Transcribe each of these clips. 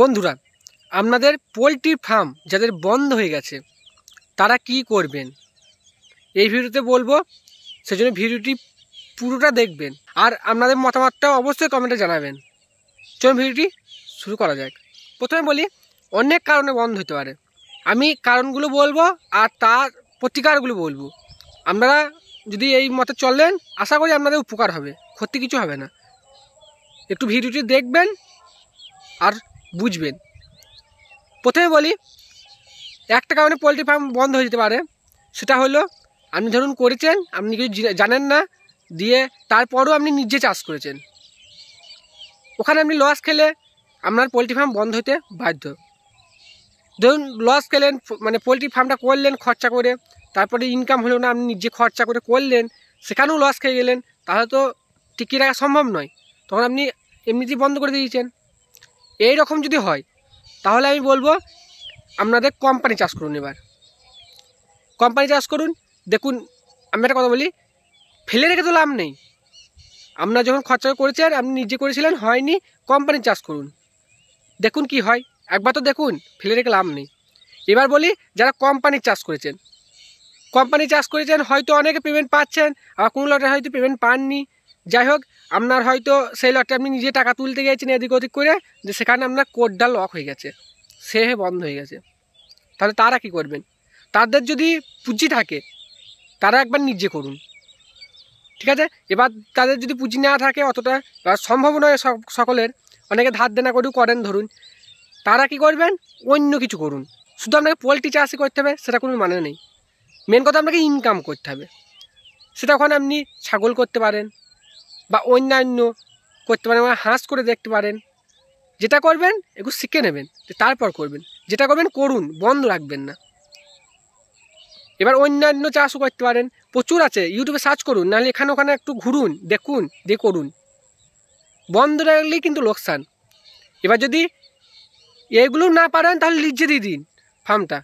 বন্ধুরা আপনাদের poultry farm যাদের বন্ধ হয়ে গেছে তারা কি করবেন এই ভিডিওতে বলবো সেজন্য ভিডিওটি পুরোটা দেখবেন আর আপনাদের মতামতটাও অবশ্যই কমেন্টে জানাবেন চলুন ভিডিওটি শুরু করা যাক প্রথমে বলি অনেক কারণে বন্ধ হতে পারে আমি কারণগুলো বলবো আর তার প্রতিকারগুলো বলবো আপনারা যদি এই মতে চলেন আশা করি আপনাদের উপকার হবে ক্ষতি কিছু হবে না একটু ভিডিওটি দেখবেন আর বুঝবেন প্রথমে বলি একটা কারণে পোলট্রি ফার্ম বন্ধ হয়ে যেতে পারে সেটা হলো আপনি ধরুন করেছেন আপনি কিছু জানেন না দিয়ে তারপরও আপনি নিজে চাষ করেছেন ওখানে আপনি লস খেলে আপনার পোলট্রি ফার্ম বন্ধ হতে বাধ্য ধরুন লস খেলেন মানে পোলট্রি ফার্মটা করলেন খরচা করে তারপরে ইনকাম হলো না আপনি নিজে খরচা করে করলেন সেখানেও লস খেয়ে গেলেন তাহলে তো টিকিয়ে রাখা সম্ভব নয় তখন আপনি এমনিতেই বন্ধ করে দিয়েছেন এই রকম যদি হয় তাহলে আমি বলবো আপনাদের কোম্পানি চাষ করুন এবার কোম্পানি চাষ করুন দেখুন আমি একটা কথা বলি ফেলে রেখে তো লাভ নেই আপনার যখন খরচা করেছেন আপনি নিজে করেছিলেন হয়নি কোম্পানি চাষ করুন দেখুন কি হয় একবার তো দেখুন ফেলে রেখে লাভ নেই এবার বলি যারা কোম্পানি চাষ করেছেন কোম্পানি চাষ করেছেন হয়তো অনেকে পেমেন্ট পাচ্ছেন আর কোনো লটে হয়তো পেমেন্ট পাননি যাই হোক আপনার হয়তো সেই লকটা আপনি নিজে টাকা তুলতে গিয়েছেন এদিক ওদিক করে যে সেখানে আপনার কোডটা লক হয়ে গেছে সে বন্ধ হয়ে গেছে তাহলে তারা কি করবেন তাদের যদি পুঁজি থাকে তারা একবার নিজে করুন ঠিক আছে এবার তাদের যদি পুঁজি না থাকে অতটা সম্ভব নয় সকলের অনেকে ধার দেনা করেও করেন ধরুন তারা কি করবেন অন্য কিছু করুন শুধু আপনাকে পোলট্রি চাষই করতে হবে সেটা কোনো মানে নেই মেন কথা আপনাকে ইনকাম করতে হবে সেটা ওখানে আপনি ছাগল করতে পারেন বা অন্যান্য করতে পারেন বা হাঁস করে দেখতে পারেন যেটা করবেন একটু শিখে নেবেন তারপর করবেন যেটা করবেন করুন বন্ধ রাখবেন না এবার অন্যান্য চাষও করতে পারেন প্রচুর আছে ইউটিউবে সার্চ করুন নাহলে এখানে ওখানে একটু ঘুরুন দেখুন দিয়ে করুন বন্ধ রাখলেই কিন্তু লোকসান এবার যদি এগুলো না পারেন তাহলে লিজে দিয়ে দিন ফার্মটা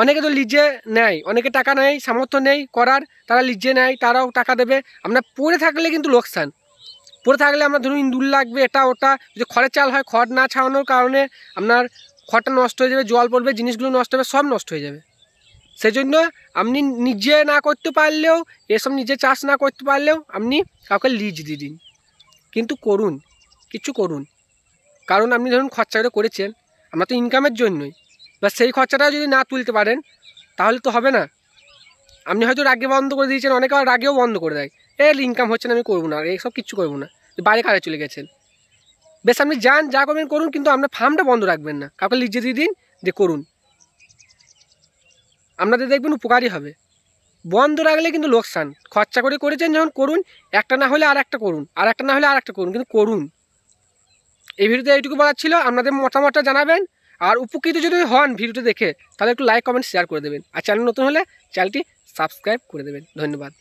অনেকে তো লিজে নেয় অনেকে টাকা নেয় সামর্থ্য নেই করার তারা লিজে নেয় তারাও টাকা দেবে আমরা পড়ে থাকলে কিন্তু লোকসান পড়ে থাকলে আমরা ধরুন ইন্দুর লাগবে এটা ওটা যদি খড়ের চাল হয় খড় না ছাড়ানোর কারণে আপনার খড়টা নষ্ট হয়ে যাবে জল পড়বে জিনিসগুলো নষ্ট হবে সব নষ্ট হয়ে যাবে সেই জন্য আপনি নিজে না করতে পারলেও এসব নিজে চাষ না করতে পারলেও আপনি কাউকে লিজ দিয়ে দিন কিন্তু করুন কিছু করুন কারণ আপনি ধরুন খরচা করে করেছেন আমরা তো ইনকামের জন্যই বা সেই খরচাটাও যদি না তুলতে পারেন তাহলে তো হবে না আপনি হয়তো রাগে বন্ধ করে দিয়েছেন অনেকে আবার রাগেও বন্ধ করে দেয় এর ইনকাম হচ্ছে না আমি করবো না আর এইসব কিচ্ছু করবো না বাইরে কাজে চলে গেছেন বেশ আপনি যান যা করবেন করুন কিন্তু আপনার ফার্মটা বন্ধ রাখবেন না কাউকে লিজে দিয়ে দিন যে করুন আপনাদের দেখবেন উপকারই হবে বন্ধ রাখলে কিন্তু লোকসান খরচা করে করেছেন যখন করুন একটা না হলে আর একটা করুন আর একটা না হলে আর একটা করুন কিন্তু করুন এই ভিডিওতে এইটুকু বলার ছিল আপনাদের মতামতটা জানাবেন আর উপকৃত যদি হন ভিডিওটি দেখে তাহলে একটু লাইক কমেন্ট শেয়ার করে দেবেন আর চ্যানেল নতুন হলে চ্যানেলটি সাবস্ক্রাইব করে দেবেন ধন্যবাদ